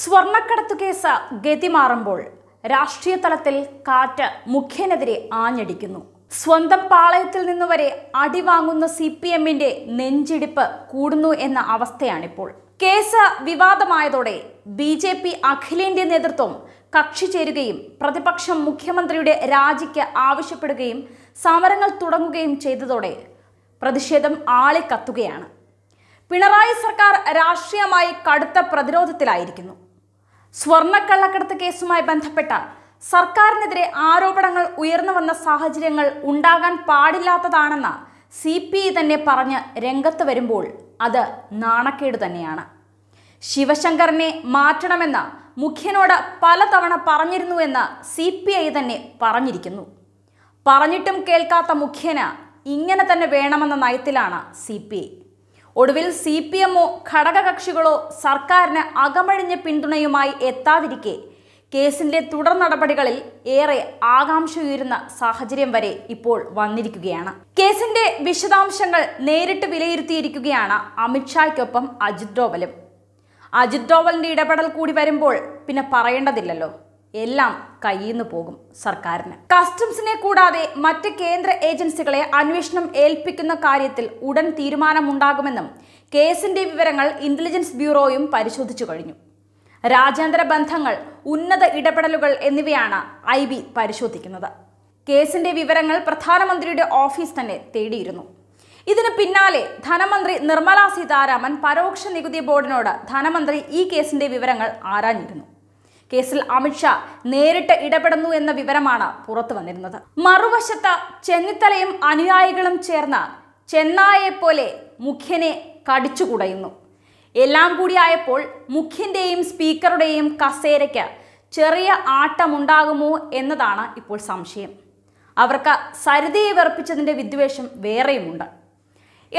സ്വർണ്ണക്കടത്തു case ഗതിമാറുമ്പോൾ രാഷ്ട്രീയ തലത്തിൽ കാറ്റ് മുഖ്യനെതിരെ ആഞ്ഞടിക്കുന്നു സ്വന്തം പാളയത്തിൽ നിന്ന് വരെ അടിവാങ്ങുന്ന സി പി എമ്മിന്റെ നെഞ്ചിടിപ്പ് കൂടുന്നു എന്ന അവസ്ഥയാണിപ്പോൾ കേസ് വിവാദമായതോടെ ബി ജെ പി അഖിലേന്ത്യ നേതൃത്വം കക്ഷി ചേരുകയും പ്രതിപക്ഷം മുഖ്യമന്ത്രിയുടെ രാജിക്ക് ആവശ്യപ്പെടുകയും സമരങ്ങൾ തുടങ്ങുകയും ചെയ്തതോടെ പ്രതിഷേധം ആളിക്കത്തുകയാണ് പിണറായി സർക്കാർ രാഷ്ട്രീയമായി കടുത്ത പ്രതിരോധത്തിലായിരിക്കുന്നു സ്വർണ്ണക്കള്ളക്കടത്ത് കേസുമായി ബന്ധപ്പെട്ട സർക്കാരിനെതിരെ ആരോപണങ്ങൾ ഉയർന്നു വന്ന സാഹചര്യങ്ങൾ ഉണ്ടാകാൻ പാടില്ലാത്തതാണെന്ന് സി പി ഐ തന്നെ പറഞ്ഞ് രംഗത്ത് വരുമ്പോൾ അത് നാണക്കേട് തന്നെയാണ് ശിവശങ്കറിനെ മാറ്റണമെന്ന് മുഖ്യനോട് പലതവണ പറഞ്ഞിരുന്നുവെന്ന് സി പി ഐ തന്നെ പറഞ്ഞിരിക്കുന്നു പറഞ്ഞിട്ടും കേൾക്കാത്ത മുഖ്യന് ഇങ്ങനെ തന്നെ വേണമെന്ന നയത്തിലാണ് സി പി ഐ ഒടുവിൽ സി പി എമ്മോ ഘടകകക്ഷികളോ സർക്കാരിന് അകമഴിഞ്ഞ പിന്തുണയുമായി എത്താതിരിക്കെ കേസിന്റെ തുടർ നടപടികളിൽ ഏറെ ഉയരുന്ന സാഹചര്യം വരെ ഇപ്പോൾ വന്നിരിക്കുകയാണ് കേസിന്റെ വിശദാംശങ്ങൾ നേരിട്ട് വിലയിരുത്തിയിരിക്കുകയാണ് അമിത്ഷായ്ക്കൊപ്പം അജിത് ഡോവലും അജിത് ഡോവലിന്റെ ഇടപെടൽ കൂടി വരുമ്പോൾ പിന്നെ പറയേണ്ടതില്ലല്ലോ എല്ലാം കയ്യിൽ നിന്ന് പോകും സർക്കാരിന് കസ്റ്റംസിനെ കൂടാതെ മറ്റ് കേന്ദ്ര ഏജൻസികളെ അന്വേഷണം ഏൽപ്പിക്കുന്ന കാര്യത്തിൽ ഉടൻ തീരുമാനമുണ്ടാകുമെന്നും കേസിന്റെ വിവരങ്ങൾ ഇന്റലിജൻസ് ബ്യൂറോയും പരിശോധിച്ചു കഴിഞ്ഞു രാജ്യാന്തര ബന്ധങ്ങൾ ഉന്നത ഇടപെടലുകൾ എന്നിവയാണ് ഐ ബി പരിശോധിക്കുന്നത് കേസിന്റെ വിവരങ്ങൾ പ്രധാനമന്ത്രിയുടെ ഓഫീസ് തന്നെ തേടിയിരുന്നു ഇതിന് പിന്നാലെ ധനമന്ത്രി നിർമ്മലാ സീതാരാമൻ പരോക്ഷ നികുതി ബോർഡിനോട് ധനമന്ത്രി ഈ കേസിന്റെ വിവരങ്ങൾ ആരാഞ്ഞിരുന്നു കേസിൽ അമിത്ഷാ നേരിട്ട് ഇടപെടുന്നു എന്ന വിവരമാണ് പുറത്തു വന്നിരുന്നത് മറുവശത്ത് ചെന്നിത്തലയും അനുയായികളും ചേർന്ന് ചെന്നായെ പോലെ മുഖ്യനെ കടിച്ചുകുടയുന്നു എല്ലാം കൂടിയായപ്പോൾ മുഖ്യന്റെയും സ്പീക്കറുടെയും കസേരയ്ക്ക് ചെറിയ ആട്ടമുണ്ടാകുമോ എന്നതാണ് ഇപ്പോൾ സംശയം അവർക്ക് സരിതയെ വെറുപ്പിച്ചതിൻ്റെ വിദ്വേഷം വേറെയുമുണ്ട്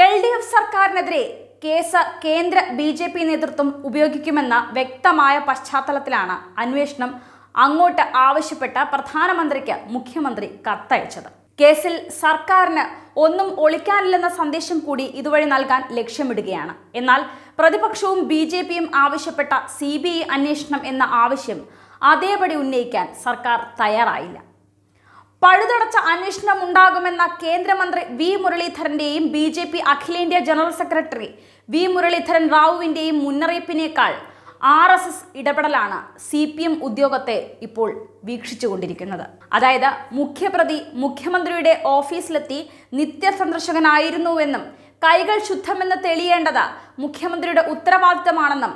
എൽ ഡി എഫ് സർക്കാരിനെതിരെ കേസ് കേന്ദ്ര ബി ജെ പി നേതൃത്വം ഉപയോഗിക്കുമെന്ന വ്യക്തമായ പശ്ചാത്തലത്തിലാണ് അന്വേഷണം അങ്ങോട്ട് ആവശ്യപ്പെട്ട പ്രധാനമന്ത്രിക്ക് മുഖ്യമന്ത്രി കത്തയച്ചത് കേസിൽ സർക്കാരിന് ഒന്നും ഒളിക്കാനില്ലെന്ന സന്ദേശം കൂടി ഇതുവഴി നൽകാൻ ലക്ഷ്യമിടുകയാണ് എന്നാൽ പ്രതിപക്ഷവും ബി ജെ പിയും ആവശ്യപ്പെട്ട സി ബി ഐ അന്വേഷണം എന്ന ആവശ്യം അതേപടി ഉന്നയിക്കാൻ സർക്കാർ തയ്യാറായില്ല പഴുതടച്ച അന്വേഷണം ഉണ്ടാകുമെന്ന കേന്ദ്രമന്ത്രി വി മുരളീധരന്റെയും ബി ജെ പി അഖിലേന്ത്യാ ജനറൽ സെക്രട്ടറി വി മുരളീധരൻ റാവുവിന്റെയും മുന്നറിയിപ്പിനേക്കാൾ ആർ എസ് എസ് ഇടപെടലാണ് സി പി എം ഉദ്യോഗത്തെ ഇപ്പോൾ വീക്ഷിച്ചുകൊണ്ടിരിക്കുന്നത് അതായത് മുഖ്യപ്രതി മുഖ്യമന്ത്രിയുടെ ഓഫീസിലെത്തി സന്ദർശകനായിരുന്നുവെന്നും കൈകൾ ശുദ്ധമെന്ന് തെളിയേണ്ടത് മുഖ്യമന്ത്രിയുടെ ഉത്തരവാദിത്തമാണെന്നും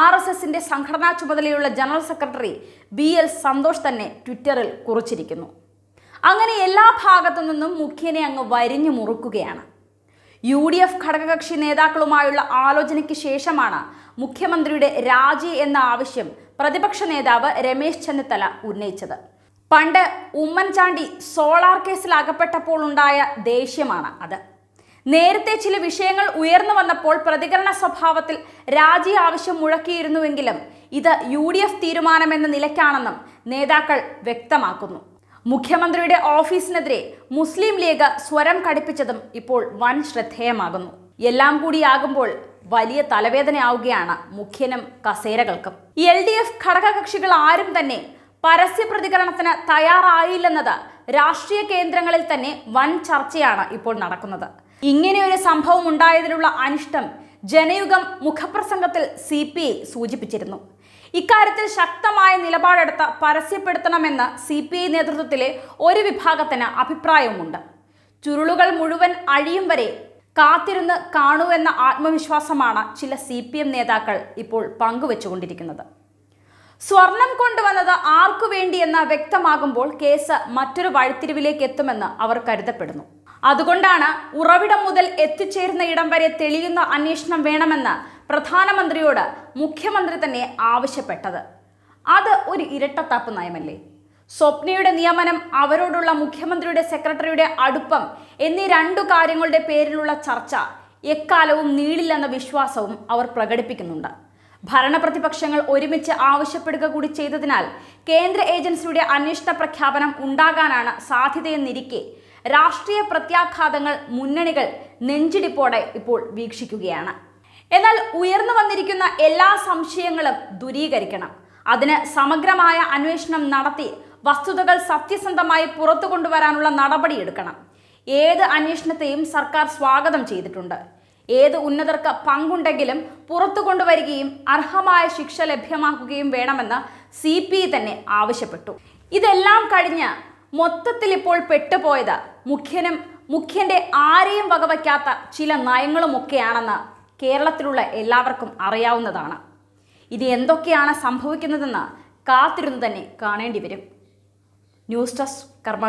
ആർ എസ് എസിന്റെ സംഘടനാ ചുമതലയുള്ള general secretary B L Santhosh തന്നെ ട്വിറ്ററിൽ കുറിച്ചിരിക്കുന്നു അങ്ങനെ എല്ലാ ഭാഗത്തു നിന്നും മുഖ്യനെ അങ്ങ് വരിഞ്ഞു മുറുക്കുകയാണ് യു ഡി എഫ് ഘടകകക്ഷി നേതാക്കളുമായുള്ള ആലോചനയ്ക്ക് ശേഷമാണ് മുഖ്യമന്ത്രിയുടെ രാജി എന്ന ആവശ്യം പ്രതിപക്ഷ നേതാവ് രമേശ് ചെന്നിത്തല ഉന്നയിച്ചത് പണ്ട് ഉമ്മൻചാണ്ടി സോളാർ കേസിൽ അകപ്പെട്ടപ്പോൾ ഉണ്ടായ ദേഷ്യമാണ് അത് നേരത്തെ ചില വിഷയങ്ങൾ ഉയർന്നു വന്നപ്പോൾ പ്രതികരണ സ്വഭാവത്തിൽ രാജി ആവശ്യം മുഴക്കിയിരുന്നുവെങ്കിലും ഇത് യു തീരുമാനമെന്ന നിലയ്ക്കാണെന്നും നേതാക്കൾ വ്യക്തമാക്കുന്നു മുഖ്യമന്ത്രിയുടെ ഓഫീസിനെതിരെ മുസ്ലിം ലീഗ് സ്വരം കടിപ്പിച്ചതും ഇപ്പോൾ വൻ ശ്രദ്ധേയമാകുന്നു എല്ലാം കൂടിയാകുമ്പോൾ വലിയ തലവേദനയാവുകയാണ് മുഖ്യനും കസേരകൾക്കും എൽ ഡി എഫ് ഘടകകക്ഷികൾ ആരും തന്നെ പരസ്യ പ്രതികരണത്തിന് തയ്യാറായില്ലെന്നത് രാഷ്ട്രീയ കേന്ദ്രങ്ങളിൽ തന്നെ വൻ ചർച്ചയാണ് ഇപ്പോൾ നടക്കുന്നത് ഇങ്ങനെയൊരു സംഭവം ഉണ്ടായതിലുള്ള അനിഷ്ടം ജനയുഗം മുഖപ്രസംഗത്തിൽ സി സൂചിപ്പിച്ചിരുന്നു ഇക്കാര്യത്തിൽ ശക്തമായ നിലപാടെടുത്ത് പരസ്യപ്പെടുത്തണമെന്ന് സി പി ഐ നേതൃത്വത്തിലെ ഒരു വിഭാഗത്തിന് അഭിപ്രായവുമുണ്ട് ചുരുളുകൾ മുഴുവൻ അഴിയും വരെ കാത്തിരുന്ന് കാണുവെന്ന ആത്മവിശ്വാസമാണ് ചില സി പി എം നേതാക്കൾ ഇപ്പോൾ പങ്കുവച്ചുകൊണ്ടിരിക്കുന്നത് സ്വർണം കൊണ്ടുവന്നത് ആർക്കു വേണ്ടിയെന്ന് വ്യക്തമാകുമ്പോൾ കേസ് മറ്റൊരു വഴിത്തിരിവിലേക്ക് എത്തുമെന്ന് അവർ കരുതപ്പെടുന്നു അതുകൊണ്ടാണ് ഉറവിടം മുതൽ എത്തിച്ചേരുന്ന ഇടം വരെ തെളിയുന്ന അന്വേഷണം വേണമെന്ന് പ്രധാനമന്ത്രിയോട് മുഖ്യമന്ത്രി തന്നെ ആവശ്യപ്പെട്ടത് അത് ഒരു ഇരട്ടത്താപ്പ് നയമല്ലേ സ്വപ്നയുടെ നിയമനം അവരോടുള്ള മുഖ്യമന്ത്രിയുടെ സെക്രട്ടറിയുടെ അടുപ്പം എന്നീ രണ്ടു കാര്യങ്ങളുടെ പേരിലുള്ള ചർച്ച എക്കാലവും നീളില്ലെന്ന വിശ്വാസവും അവർ പ്രകടിപ്പിക്കുന്നുണ്ട് ഭരണപ്രതിപക്ഷങ്ങൾ ഒരുമിച്ച് ആവശ്യപ്പെടുക കൂടി ചെയ്തതിനാൽ കേന്ദ്ര ഏജൻസിയുടെ അന്വേഷണ പ്രഖ്യാപനം ഉണ്ടാകാനാണ് സാധ്യതയെന്നിരിക്കെ രാഷ്ട്രീയ പ്രത്യാഘാതങ്ങൾ മുന്നണികൾ നെഞ്ചിടിപ്പോടെ ഇപ്പോൾ വീക്ഷിക്കുകയാണ് എന്നാൽ ഉയർന്നു വന്നിരിക്കുന്ന എല്ലാ സംശയങ്ങളും ദുരീകരിക്കണം അതിന് സമഗ്രമായ അന്വേഷണം നടത്തി വസ്തുതകൾ സത്യസന്ധമായി പുറത്തു കൊണ്ടുവരാനുള്ള നടപടിയെടുക്കണം ഏത് അന്വേഷണത്തെയും സർക്കാർ സ്വാഗതം ചെയ്തിട്ടുണ്ട് ഏത് ഉന്നതർക്ക് പങ്കുണ്ടെങ്കിലും പുറത്തു കൊണ്ടുവരികയും അർഹമായ ശിക്ഷ ലഭ്യമാക്കുകയും വേണമെന്ന് സി തന്നെ ആവശ്യപ്പെട്ടു ഇതെല്ലാം കഴിഞ്ഞ് മൊത്തത്തിൽ ഇപ്പോൾ പെട്ടുപോയത് മുഖ്യനും മുഖ്യന്റെ ആരെയും വകവയ്ക്കാത്ത ചില നയങ്ങളുമൊക്കെയാണെന്ന് കേരളത്തിലുള്ള എല്ലാവർക്കും അറിയാവുന്നതാണ് ഇത് എന്തൊക്കെയാണ് സംഭവിക്കുന്നതെന്ന് കാത്തിരുന്ന് തന്നെ കാണേണ്ടി വരും ന്യൂസ് ഡെസ്ക് കർമ്മ